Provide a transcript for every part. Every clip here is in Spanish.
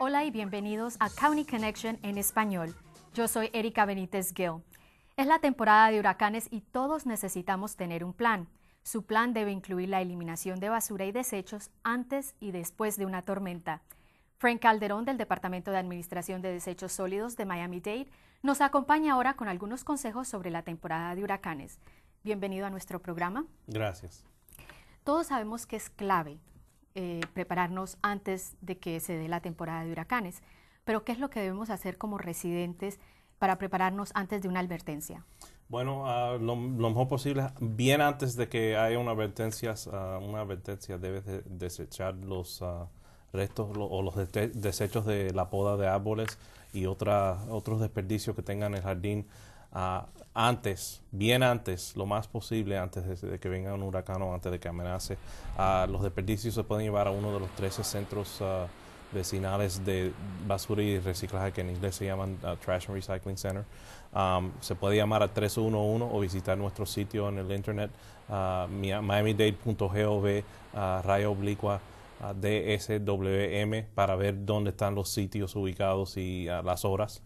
Hola y bienvenidos a County Connection en español. Yo soy Erika Benítez Gill. Es la temporada de huracanes y todos necesitamos tener un plan. Su plan debe incluir la eliminación de basura y desechos antes y después de una tormenta. Frank Calderón del Departamento de Administración de Desechos Sólidos de Miami-Dade nos acompaña ahora con algunos consejos sobre la temporada de huracanes. Bienvenido a nuestro programa. Gracias. Todos sabemos que es clave eh, prepararnos antes de que se dé la temporada de huracanes, pero ¿qué es lo que debemos hacer como residentes para prepararnos antes de una advertencia? Bueno, ah, lo, mejor posible, bien antes de que haya una advertencia, ah, una advertencia debes desechar los... Ah, restos o los desechos de la poda de árboles y otras otros desperdicios que tengan en el jardín ah, antes, bien antes, lo más posible antes de, que venga un huracán o antes de que amenace. Ah, los desperdicios se pueden llevar a uno de los 13 centros ah, vecinales de basura y reciclaje que en inglés se llaman Trash and Recycling Center. Um, se puede llamar a 311 o visitar nuestro sitio en el internet miamidade.gov rayo oblicua DSWM para ver dónde están los sitios ubicados y a ah, las horas.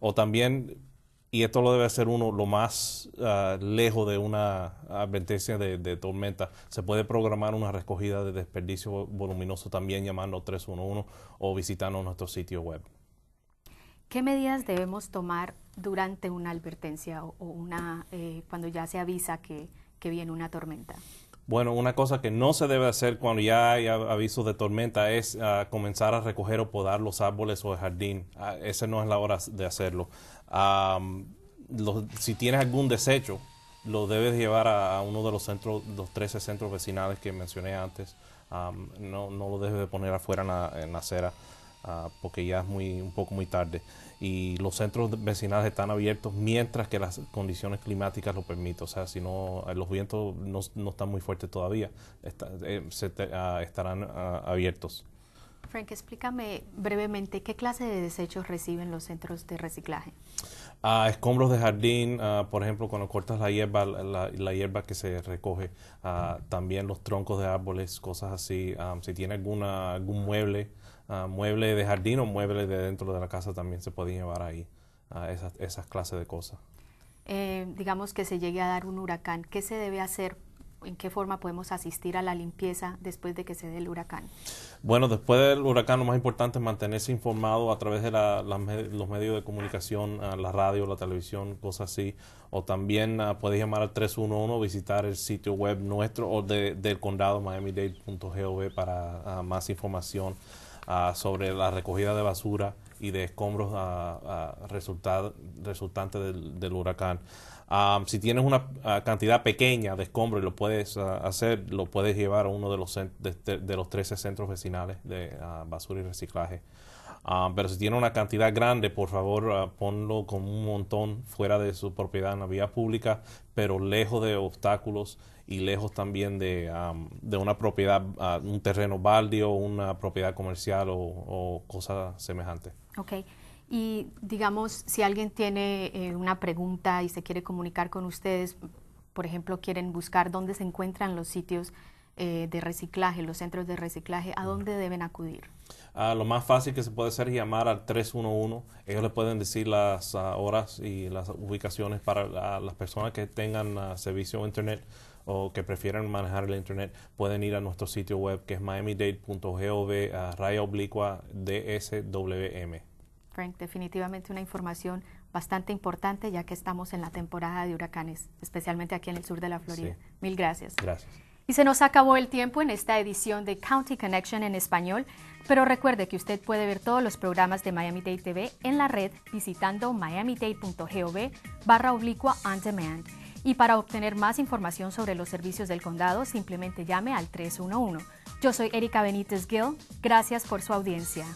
o también, y esto lo debe hacer uno lo más ah, lejos de una advertencia de, tormenta, se puede programar una recogida de desperdicio voluminoso también llamando 311 o visitando nuestro sitio web. ¿Qué medidas debemos tomar durante una advertencia o, una, eh, cuando ya se avisa que viene una tormenta? Bueno, una cosa que no se debe hacer cuando ya hay avisos de tormenta es ah, comenzar a recoger o podar los árboles o el jardín. Ah, esa no es la hora de hacerlo. si tienes algún desecho, lo debes llevar a, uno de los centros, los 13 centros vecinales que mencioné antes. no, lo debes de poner afuera en la acera. Ah, porque ya es muy, un poco muy tarde. Y los centros vecinales están abiertos mientras que las condiciones climáticas lo permiten. O sea, si no, eh, los vientos no, están muy fuertes todavía, eh, ah, estarán ah, abiertos. Frank, explícame brevemente qué clase de desechos reciben los centros de reciclaje. Ah, escombros de jardín, ah, por ejemplo, cuando cortas la hierba, la, hierba que se recoge, ah, también los troncos de árboles, cosas así. si tiene alguna, algún mueble, mueble de jardín o mueble de dentro de la casa, también se pueden llevar ahí esas, clases de cosas. Eh, digamos que se llegue a dar un huracán, ¿qué se debe hacer en qué forma podemos asistir a la limpieza después de que se dé el huracán. Bueno, después del huracán lo más importante es mantenerse informado a través de los medios de comunicación, ah, la radio, la televisión, cosas así. O también ah, podéis llamar al 311, visitar el sitio web nuestro o del condado Miami miamidade.gov para ah, más información sobre la recogida de basura y de escombros uh, resultante del, huracán. Ah, si tienes una ah, cantidad pequeña de escombros y lo puedes ah, hacer, lo puedes llevar a uno de los, de, de los 13 centros vecinales de basura y reciclaje. Ah, pero si tiene una cantidad grande, por favor, ah, ponlo con un montón fuera de su propiedad en la vía pública, pero lejos de obstáculos y lejos también de, una propiedad, ah, un terreno baldío, una propiedad comercial o, cosa semejante semejantes. Ok. Y digamos, si alguien tiene eh, una pregunta y se quiere comunicar con ustedes, por ejemplo, quieren buscar dónde se encuentran los sitios eh, de reciclaje, los centros de reciclaje, ¿a dónde deben acudir? Ah, lo más fácil que se puede hacer es llamar al 311. Ellos le pueden decir las ah, horas y las ubicaciones para las personas que tengan ah, servicio servicio internet o que prefieran manejar el internet, pueden ir a nuestro sitio web que es miamidade.gov raya oblicua DSWM. Frank, definitivamente una información bastante importante ya que estamos en la temporada de huracanes, especialmente aquí en el sur de la Florida. Mil gracias. Gracias. Y se nos acabó el tiempo en esta edición de County Connection en español, pero recuerde que usted puede ver todos los programas de Miami-Dade TV en la red visitando miamidade.gov barra oblicua on demand. Y para obtener más información sobre los servicios del condado, simplemente llame al 311. Yo soy Erika Benítez Gill. Gracias por su audiencia.